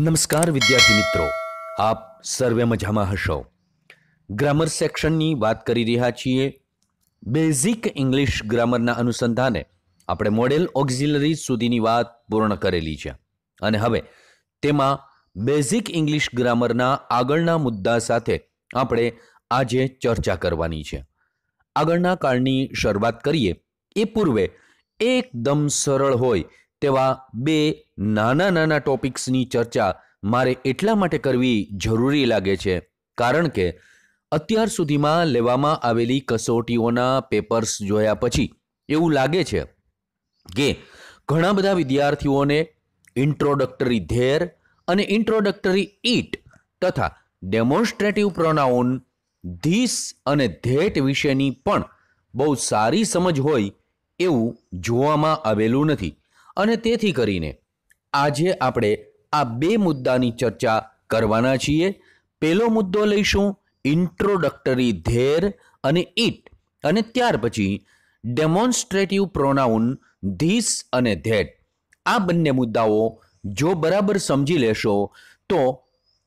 નમસ્કાર વિદ્યાર્થી મિત્રો આપ સર્વે મજામાં હશો ગ્રામર સેક્શનની વાત કરી રહ્યા છીએ બેઝિક ઇંગ્લિશ ગ્રામરના અનુસંધાને આપણે મોડેલ ઓક્ઝિલરી સુધીની વાત પૂર્ણ કરેલી છે અને હવે તેમાં બેઝિક ઇંગ્લિશ ગ્રામરના આગળના મુદ્દા સાથે આપણે આજે ચર્ચા કરવાની છે આગળના કાળની શરૂઆત કરીએ એ પૂર્વે એકદમ સરળ હોય તેવા બે નાના નાના ટોપિક્સની ચર્ચા મારે એટલા માટે કરવી જરૂરી લાગે છે કારણ કે અત્યાર સુધીમાં લેવામાં આવેલી કસોટીઓના પેપર્સ જોયા પછી એવું લાગે છે કે ઘણા બધા વિદ્યાર્થીઓને ઇન્ટ્રોડક્ટરી ધેર અને ઇન્ટ્રોડક્ટરી ઇટ તથા ડેમોન્સ્ટ્રેટિવ પ્રોનાઉન ધીસ અને ધેટ વિશેની પણ બહુ સારી સમજ હોય એવું જોવામાં આવેલું નથી અને તેથી કરીને આજે આપણે આ બે મુદ્દાની ચર્ચા કરવાના છીએ પહેલો મુદ્દો લઈશું ઇન્ટ્રોડક્ટરી ધેર અને ઇટ અને ત્યાર પછી ડેમોન્સ્ટ્રેટિવ પ્રોનાઉન ધીસ અને ધેટ આ બંને મુદ્દાઓ જો બરાબર સમજી લેશો તો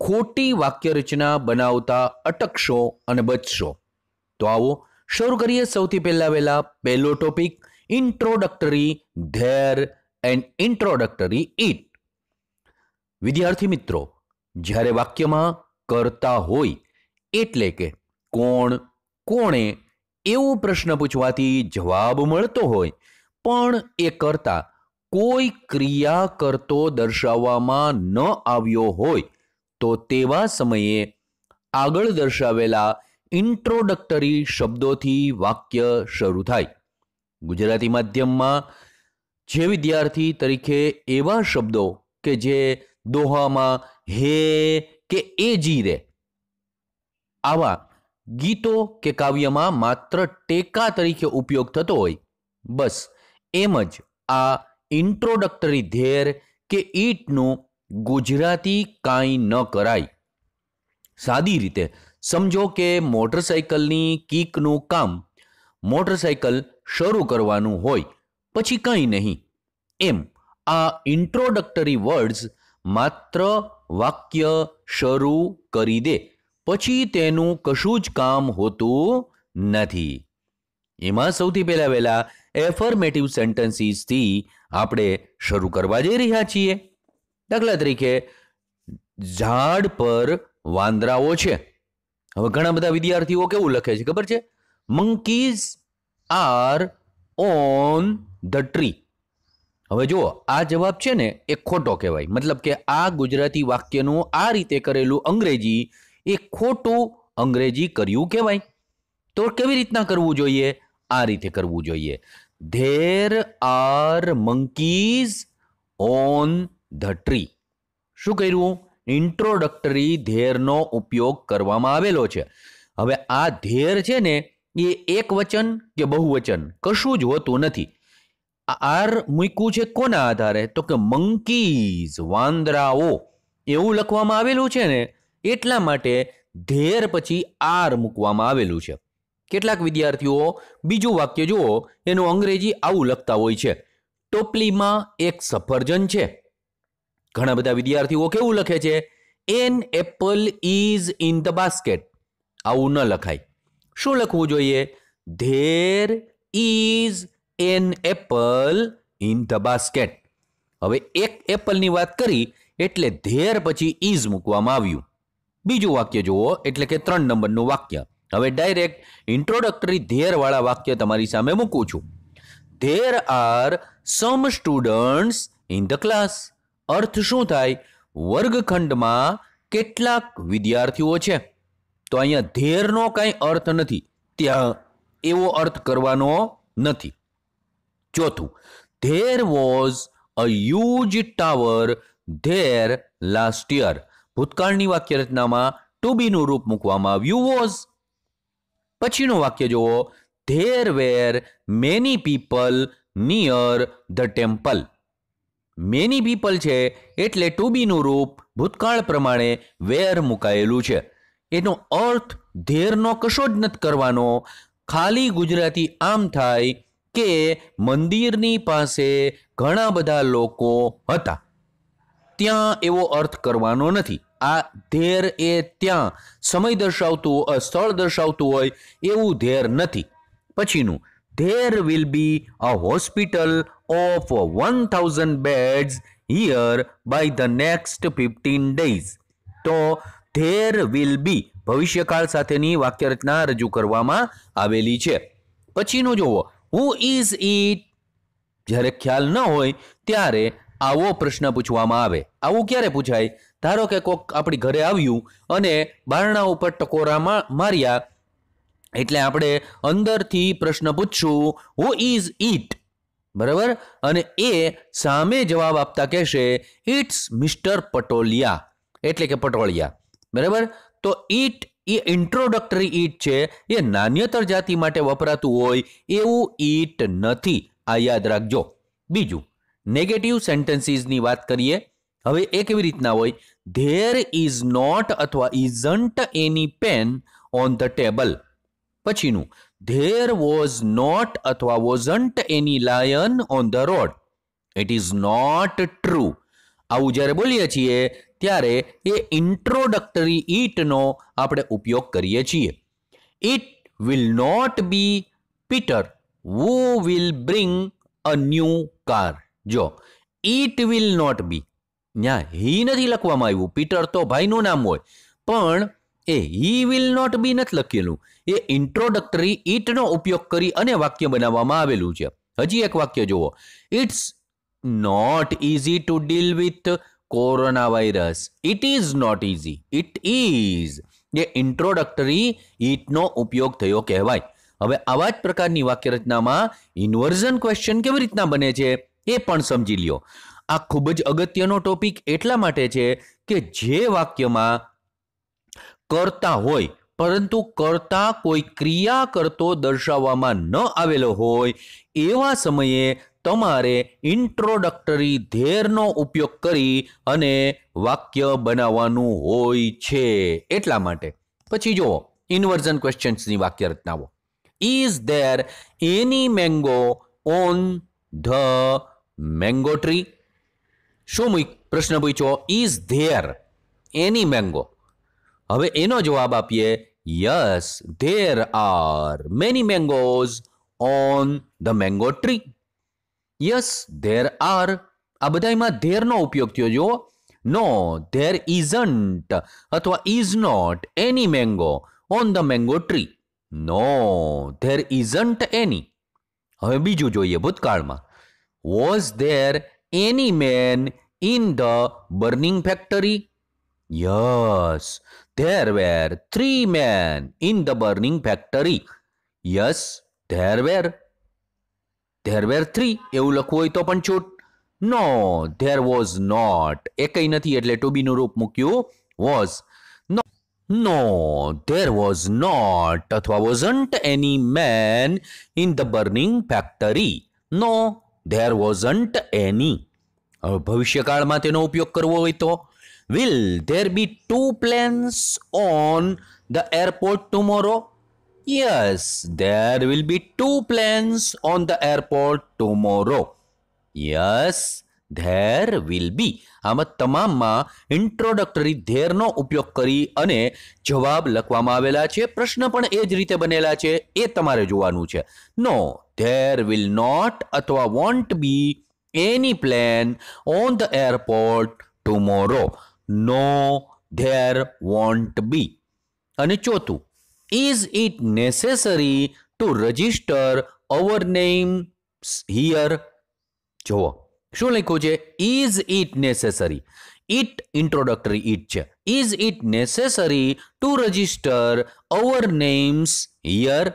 ખોટી વાક્યરચના બનાવતા અટકશો અને બચશો તો આવો શરૂ કરીએ સૌથી પહેલાં વહેલા પહેલો topic introductory there and introductory it વિદ્યાર્થી મિત્રો જ્યારે વાક્યમાં કરતા હોય એટલે કે કોણ કોણે એવો પ્રશ્ન પૂછવાથી જવાબ મળતો હોય પણ એ કરતા કોઈ ક્રિયા કરતો દર્શાવવામાં ન આવ્યો હોય તો તેવા સમયે આગળ દર્શાવેલા ઇન્ટ્રોડક્ટરી શબ્દોથી વાક્ય શરૂ થાય ગુજરાતી માધ્યમમાં જે વિદ્યાર્થી તરીકે એવા શબ્દો કે જે દોહામાં હે કે એ જી રે આવા ગીતો કે કાવ્યમાં માત્ર ટેકા તરીકે ઉપયોગ થતો હોય બસ એમ જ આ ઇન્ટ્રોડક્ટરી ધેર કે ઈટનું ગુજરાતી કાંઈ ન કરાય સાદી રીતે સમજો કે મોટરસાઇકલની કીકનું કામ મોટરસાઇકલ શરૂ કરવાનું હોય પછી કંઈ નહીં એમ આ ઇન્ટ્રોડક્ટરી વર્ડ્સ માત્ર વાક્ય શરૂ કરી દે પછી તેનું કશું જ કામ હોતું નથી એમાં સૌથી પહેલાં વહેલા એફર્મેટિવ સેન્ટેન્સીસથી આપણે શરૂ કરવા જઈ રહ્યા છીએ દાખલા તરીકે ઝાડ પર વાંદરાઓ છે હવે ઘણા બધા વિદ્યાર્થીઓ કેવું લખે છે ખબર છે monkeys are on the tree હવે જુઓ આ જવાબ છે ને એ ખોટો કહેવાય મતલબ કે આ ગુજરાતી વાક્યનું આ રીતે કરેલું અંગ્રેજી એ ખોટું અંગ્રેજી કર્યું કહેવાય તો કેવી રીતના કરવું જોઈએ આ રીતે કરવું જોઈએ there are monkeys on the tree શું કર્યું ઇન્ટ્રોડક્ટરી ધેરનો ઉપયોગ કરવામાં આવેલો છે હવે આ ધેર છે ને એ એક વચન કે બહુવચન કશું જ હોતું નથી આર મૂક્યું છે કોના આધારે તો કે મંકીઝ વાંદરાઓ એવું લખવામાં આવેલું છે ને એટલા માટે ધેર પછી આર મૂકવામાં આવેલું છે કેટલાક વિદ્યાર્થીઓ બીજું વાક્ય જુઓ એનું અંગ્રેજી આવું લખતા હોય છે ટોપલીમાં એક સફરજન છે ઘણા બધા વિદ્યાર્થીઓ કેવું લખે છે an apple is in the basket આવું ન લખાય શું લખવું જોઈએ there is an apple in the basket હવે એક એપલની વાત કરી એટલે ધેર પછી ઇઝ મૂકવામાં આવ્યું બીજું વાક્ય જુઓ એટલે કે ત્રણ નંબરનું વાક્ય હવે ડાયરેક્ટ ઇન્ટ્રોડક્ટરી ધેરવાળા વાક્ય તમારી સામે મૂકું છું there are some students in the class અર્થ શું થાય વર્ગખંડમાં કેટલાક વિદ્યાર્થીઓ છે તો અહીંયા ધેરનો કાંઈ અર્થ નથી ત્યાં એવો અર્થ કરવાનો નથી ચોથું there was a huge tower there last year ભૂતકાળની વાક્ય રચનામાં ટુ બીનું રૂપ મૂકવામાં આવ્યું વોઝ પછીનું વાક્ય જુઓ there were many people near the temple many people છે એટલે ટુ બીનું રૂપ ભૂતકાળ પ્રમાણે વેર મુકાયેલું છે એનો અર્થ ધેરનો કશો જ નથી કરવાનો ખાલી ગુજરાતી આમ થાય કે મંદિરની પાસે ઘણા બધા લોકો હતા ત્યાં એવો અર્થ કરવાનો નથી આ ધેર એ ત્યાં સમય દર્શાવતું સ્થળ દર્શાવતું હોય એવું ધેર નથી પછીનું there will be a hospital of one thousand beds here by the next fifteen days તો ધેર વિલ બી ભવિષ્યકાળ સાથેની વાક્યરચના રજૂ કરવામાં આવેલી છે પછીનું જુઓ હુ ઇઝ ઇટ જ્યારે ખ્યાલ ન હોય ત્યારે આવો પ્રશ્ન પૂછવામાં આવે આવું ક્યારે પૂછાય ધારો કે કોક આપણી ઘરે આવ્યું અને બારણા ઉપર ટકોરામાં માર્યા એટલે આપણે અંદરથી પ્રશ્ન પૂછશું હુ ઇઝ ઇટ બરાબર અને એ સામે જવાબ આપતા કહેશે ઇટ્સ મિસ્ટર પટોલિયા એટલે કે પટોળિયા બરાબર તો ઈટ એ ઇન્ટ્રોડક્ટરી ઈટ છે એ નાન્યતર જાતિ માટે વપરાતું હોય એવું ઈટ નથી આ યાદ રાખજો બીજું નેગેટિવ સેન્ટેન્સીસની વાત કરીએ હવે એ કેવી રીતના હોય ધેર ઇઝ નોટ અથવા isn't any pen on the table પછીનું ધેર વોઝ નોટ અથવા wasn't any lion on the road it is not true આવું જ્યારે બોલીએ છીએ ત્યારે એ ઇન્ટ્રોડક્ટરી ઈટનો આપણે ઉપયોગ કરીએ છીએ it will not be Peter who will bring a new car જો ઇટ વિલ નોટ બી ન્યા હી નથી લખવામાં આવ્યું પીટર તો ભાઈનું નામ હોય પણ એ હી વિલ નોટ બી નથી લખેલું એ ઇન્ટ્રોડક્ટરી ઇટનો ઉપયોગ કરી અને વાક્ય બનાવવામાં આવેલું છે હજી એક વાક્ય જુઓ it's not easy to deal with corona virus it is not easy it is જે ઇન્ટ્રોડક્ટરી ઇટનો ઉપયોગ થયો કહેવાય હવે આવા જ પ્રકારની વાક્યરચનામાં ઇન્વર્ઝન ક્વેશ્ચન કેવી રીતના બને છે એ પણ સમજી લ્યો આ ખૂબ જ અગત્યનો ટોપિક એટલા માટે છે કે જે વાક્યમાં કરતા હોય પરંતુ કરતા કોઈ ક્રિયા કરતો દર્શાવવામાં ન આવેલો હોય એવા સમયે તમારે ઇન્ટ્રોડક્ટરી ધેરનો ઉપયોગ કરી અને વાક્ય બનાવવાનું હોય છે એટલા માટે પછી જુઓ ઇન્વર્ઝન ક્વેશ્ચન્સની વાક્ય રચનાઓ is there any mango on the mango tree શું પ્રશ્ન પૂછો ઇઝ ધેર એની મેંગો હવે એનો જવાબ આપીએ yes there are many mangoes on the mango tree yes there are આ બધામાં ધેરનો ઉપયોગ થયો જો નો ધેર ઇઝન્ટ અથવા is not any mango on the mango tree no there isn't any હવે બીજું જોઈએ ભૂતકાળમાં was there any man in the burning factory yes there were three man in the burning factory yes there were there were three એવું લખવું હોય તો પણ છૂટ નો ધેર વોઝ નોટ એ કંઈ નથી એટલે ટુ બીનું રૂપ મૂક્યું was No, there was not અથવા wasn't any man in the burning factory. No, there wasn't any. હવે ભવિષ્યકાળમાં તેનો ઉપયોગ કરવો હોય તો will there be two planes on the airport tomorrow? Yes, there will be two planes on the airport tomorrow. Yes, there will be. આમાં તમામમાં introductory ધેરનો ઉપયોગ કરી અને જવાબ લખવામાં આવેલા છે પ્રશ્ન પણ એ જ રીતે બનેલા છે એ તમારે જોવાનું છે નો ધેર વિલ નોટ અથવા won't be any plane on the airport tomorrow no there won't be અને ચોથું is it necessary to register our names here જુઓ શું લખ્યું છે is it necessary it introductory it છે is it necessary to register our names here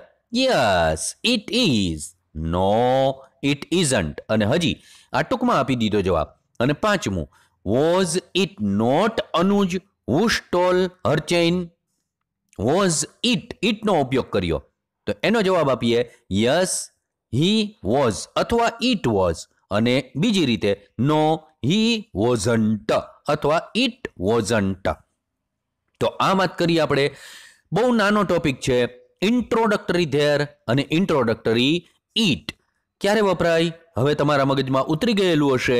yes it is no it isn't અને હજી આ ટૂંકમાં આપી દીધો જવાબ અને પાંચમું was it not Anuj who stall હરચેન વોઝ ઇટ ઇટનો ઉપયોગ કર્યો તો એનો જવાબ આપીએ યસ હી વોઝ અથવા ઇટ વોઝ અને બીજી રીતે નો હી વોઝન્ટ અથવા ઇટ વોઝન્ટ તો આ વાત કરીએ આપણે બહુ નાનો ટોપિક છે ઇન્ટ્રોડક્ટરી ધેર અને ઇન્ટ્રોડક્ટરી ઇટ ક્યારે વપરાય હવે તમારા મગજમાં ઉતરી ગયેલું હશે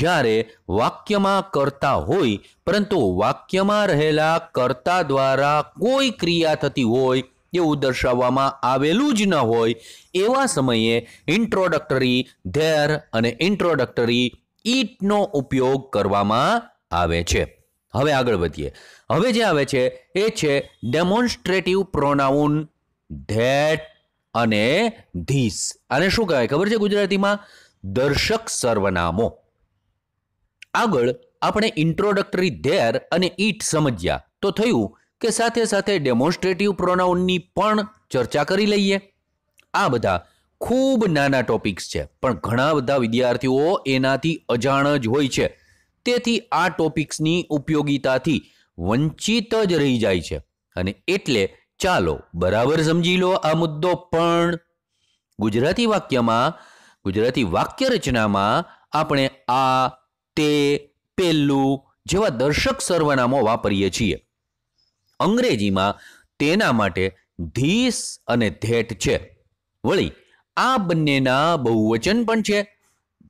જ્યારે વાક્યમાં કર્તા હોય પરંતુ વાક્યમાં રહેલા કર્તા દ્વારા કોઈ ક્રિયા થતી હોય એવું દર્શાવવામાં આવેલું જ ન હોય એવા સમયે ઇન્ટ્રોડક્ટરી ધેર અને ઇન્ટ્રોડક્ટરી ઈટનો ઉપયોગ કરવામાં આવે છે હવે આગળ વધીએ હવે જે આવે છે એ છે ડેમોન્સ્ટ્રેટિવ પ્રોનાઉન ધેટ અને ધીસ અને શું કહેવાય ખબર છે ગુજરાતીમાં દર્શક સર્વનામો આગળ આપણે ઇન્ટ્રોડક્ટરી ધેર અને ઈટ સમજ્યા તો થયું કે સાથે સાથે ડેમોન્સ્ટ્રેટિવ પ્રોનાઉનની પણ ચર્ચા કરી લઈએ આ બધા ખૂબ નાના ટોપિક્સ છે પણ ઘણા બધા વિદ્યાર્થીઓ એનાથી અજાણ જ હોય છે તેથી આ ટોપિક્સની ઉપયોગિતાથી વંચિત જ રહી જાય છે અને એટલે ચાલો બરાબર સમજી લો આ મુદ્દો પણ ગુજરાતી વાક્યમાં ગુજરાતી વાક્ય રચનામાં આપણે આ તે પેલું જેવા દર્શક સર્વનામો વાપરીએ છીએ અંગ્રેજીમાં તેના માટે ધીસ અને ધેટ છે વળી આ બંનેના બહુવચન પણ છે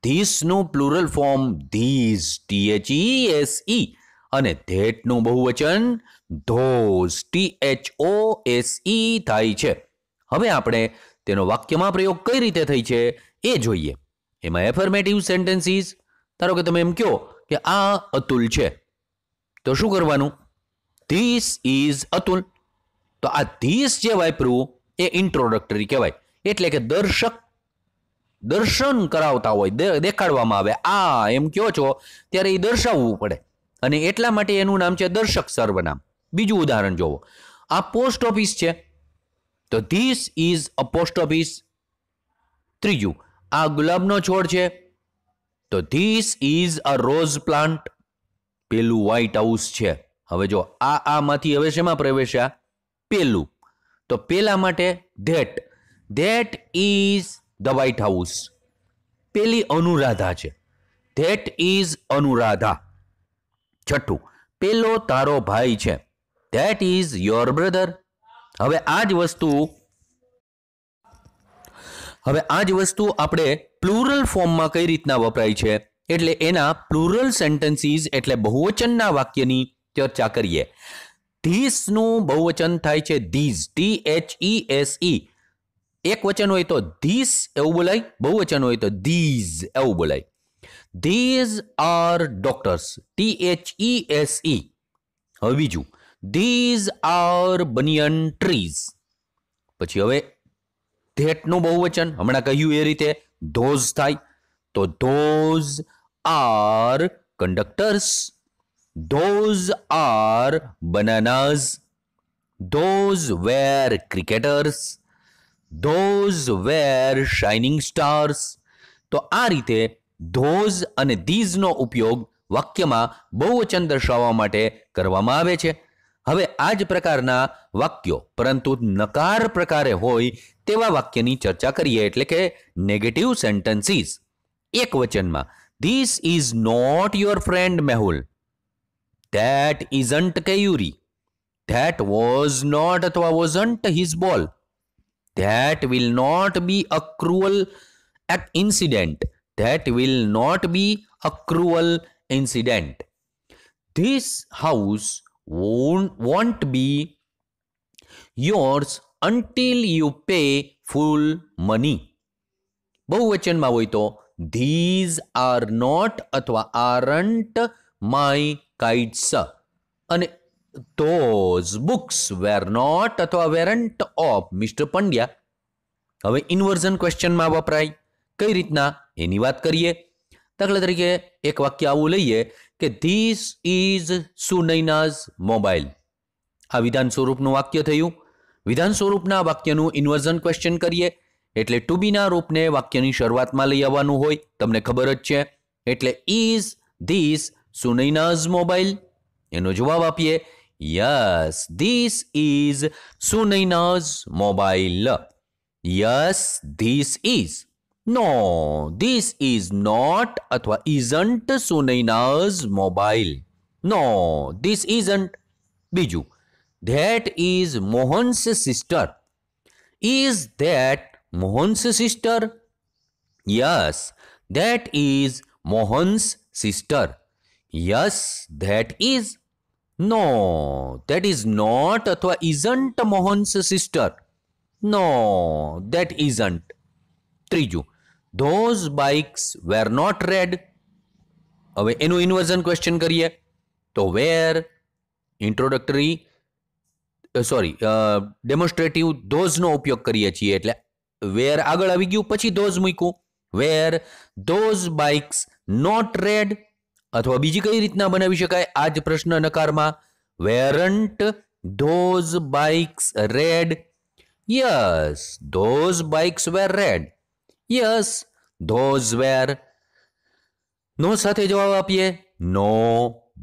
ધીસનું plural form these T H E S E અને ધેટનું બહુવચન those T H O S E થાય છે હવે આપણે તેનો વાક્યમાં પ્રયોગ કઈ રીતે થઈ છે એ જોઈએ એમાં એફર્મેટિવ સેન્ટેન્સીસ ધારો કે તમે એમ કહો કે આ અતુલ છે તો શું કરવાનું ધીસ ઇઝ અતુલ તો આ ધીસ જે વાપરવું એ ઇન્ટ્રોડક્ટરી કહેવાય એટલે કે દર્શક દર્શન કરાવતા હોય દેખાડવામાં આવે આ એમ કહો છો ત્યારે એ દર્શાવવું પડે અને એટલા માટે એનું નામ છે દર્શક સર્વનામ બીજું ઉદાહરણ જોવો આ પોસ્ટ ઓફિસ છે તો this is a post office ત્રીજું આ ગુલાબનો છોડ છે તો this is a rose plant પેલું વ્હાઇટ હાઉસ છે હવે જો આ આમાંથી હવે શેમાં પ્રવેશ્યા પેલું તો પેલા માટે that that is the white house પેલી અનુરાધા છે ધેટ ઇઝ અનુરાધા છઠ્ઠું પેલો તારો ભાઈ છે ધેટ ઇઝ યોર બ્રધર હવે આ જ વસ્તુ હવે આ જ વસ્તુ આપણે પ્લુરલ ફોર્મમાં કઈ રીતના વપરાય છે એટલે એના પ્લુરલ સેન્ટેન્સીસ એટલે બહુવચનના વાક્યની ચર્ચા કરીએ ધીસનું બહુવચન થાય છે these T H E S E એક વચન હોય તો ધીસ એવું બોલાય બહુવચન હોય તો ધીઝ એવું બોલાય these are doctors T H E S E હવે બીજું ધીઝ આર બનિયન ટ્રીઝ પછી હવે ધેટનું બહુવચન હમણાં કહ્યું એ રીતે ધોઝ થાય તો those are conductors those are bananas those were cricketers those were shining stars તો આ રીતે ધોઝ અને ધીઝનો ઉપયોગ વાક્યમાં બહુવચન દર્શાવવા માટે કરવામાં આવે છે હવે આ જ પ્રકારના વાક્યો પરંતુ નકાર પ્રકારે હોય તેવા વાક્યની ચર્ચા કરીએ એટલે કે નેગેટિવ સેન્ટેન્સીસ એક વચનમાં this is not your friend Mehul that isn't Keyuri that was not અથવા wasn't his ball that will not be a cruel at incident that will not be a cruel incident this house won't be yours until you pay full money બહુવચનમાં હોય તો these are not અથવા aren't my kites અને those books were not અથવા weren't of mister Pandya હવે inversion ક્વેશ્ચનમાં વપરાય કઈ રીતના એની વાત કરીએ દાખલા તરીકે એક વાક્ય આવું લઈએ કે ધીસ ઇઝ સુનૈનાઝ મોબાઈલ આ વિધાન સ્વરૂપનું વાક્ય થયું વિધાન સ્વરૂપના વાક્યનું ઇન્વર્ઝન ક્વેશ્ચન કરીએ એટલે ટુબીના રૂપને વાક્યની શરૂઆતમાં લઈ આવવાનું હોય તમને ખબર જ છે એટલે ઇઝ ધીસ સુનૈનાઝ મોબાઈલ એનો જવાબ આપીએ yes this is Sunaina's mobile yes this is No, this is not athwa isn't Sunaina's mobile. No, this isn't. Biju, that is Mohan's sister. Is that Mohan's sister? Yes, that is Mohan's sister. Yes, that is. No, that is not athwa isn't Mohan's sister. No, that isn't. Triju, those bikes were not red હવે એનું inversion question કરીએ તો વેર introductory sorry ડેમોન્સ્ટ્રેટિવ ધોઝનો ઉપયોગ કરીએ છીએ એટલે વેર આગળ આવી ગયું પછી ધોઝ મૂક્યું were those bikes not red અથવા બીજી કઈ રીતના બનાવી શકાય આ જ પ્રશ્ન નકારમાં weren't those bikes red yes those bikes were red yes those were no સાથે જવાબ આપીએ no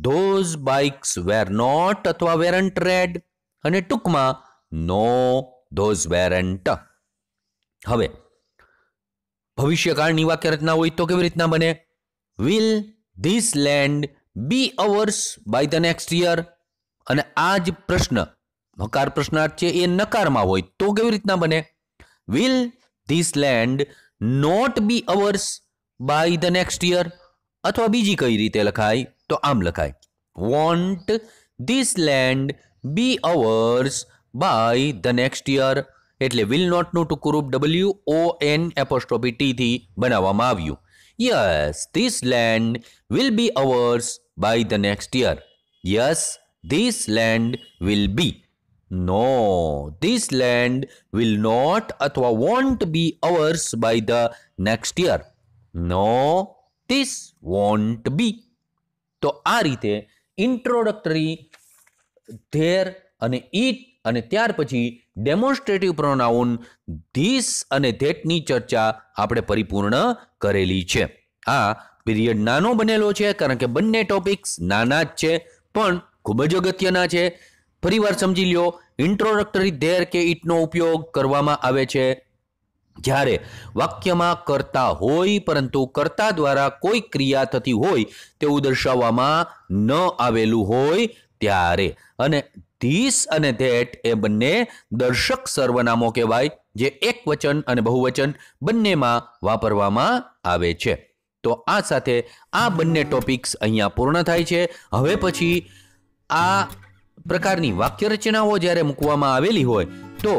those bikes were not અથવા વેરન્ટ રેડ અને ટૂંકમાં નો ધોઝ વેરન્ટ હવે ભવિષ્યકાળની વાક્ય રચના હોય તો કેવી રીતના બને will this land be ours by the next year અને આ જ પ્રશ્ન હકાર પ્રશ્નાર્થ છે એ નકારમાં હોય તો કેવી રીતના બને will this land not be ours by the next year અથવા બીજી કઈ રીતે લખાય તો આમ લખાય won't this land be ours by the next year એટલે વિલ નોટનું ટૂંકું રૂપ ડબલ્યુ ઓ એન એપોસ્ટ્રોપી ટીથી બનાવવામાં આવ્યું yes this land will be ours by the next year yes this land will be no this land will not અથવા won't be ours by the next year. No this won't be તો આ રીતે introductory there અને it અને ત્યાર પછી demonstrative pronoun this અને ધેટની ચર્ચા આપણે પરિપૂર્ણ કરેલી છે આ પીરિયડ નાનો બનેલો છે કારણ કે બંને ટોપિક્સ નાના જ છે પણ ખૂબ જ અગત્યના છે ફરીવાર સમજી લ્યો ઇન્ટ્રોડક્ટરી ધેર કે ઇટનો ઉપયોગ કરવામાં આવે છે જ્યારે વાક્યમાં કરતા હોય પરંતુ કરતા દ્વારા કોઈ ક્રિયા થતી હોય તેવું દર્શાવવામાં ન આવેલું હોય ત્યારે અને ધીસ અને ધેટ એ બંને દર્શક સર્વનામો કહેવાય જે એક વચન અને બહુવચન બંનેમાં વાપરવામાં આવે છે તો આ સાથે આ બંને ટોપિક્સ અહીંયા પૂર્ણ થાય છે હવે પછી આ પ્રકારની વાક્ય રચનાઓ જ્યારે મૂકવામાં આવેલી હોય તો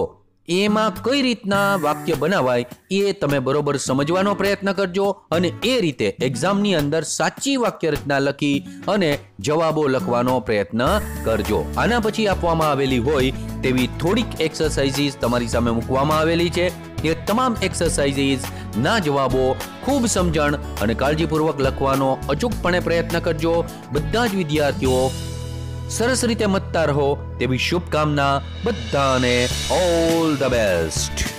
એમાં કઈ રીતના વાક્ય બનાવાય એ તમે બરોબર સમજવાનો પ્રયત્ન કરજો અને એ રીતે એક્ઝામની અંદર સાચી વાક્ય રચના લખી અને જવાબો લખવાનો પ્રયત્ન કરજો આના પછી આપવામાં આવેલી હોય તેવી થોડીક એક્સરસાઇઝીસ તમારી સામે મૂકવામાં આવેલી છે એ તમામ એક્સરસાઇઝીસ ના જવાબો ખૂબ સમજણ અને કાળજીપૂર્વક લખવાનો અચૂકપણે પ્રયત્ન કરજો બધા જ વિદ્યાર્થીઓ સરસ રીતે મતતા રહો તેવી શુભકામના બધાને ઓલ ધ બેસ્ટ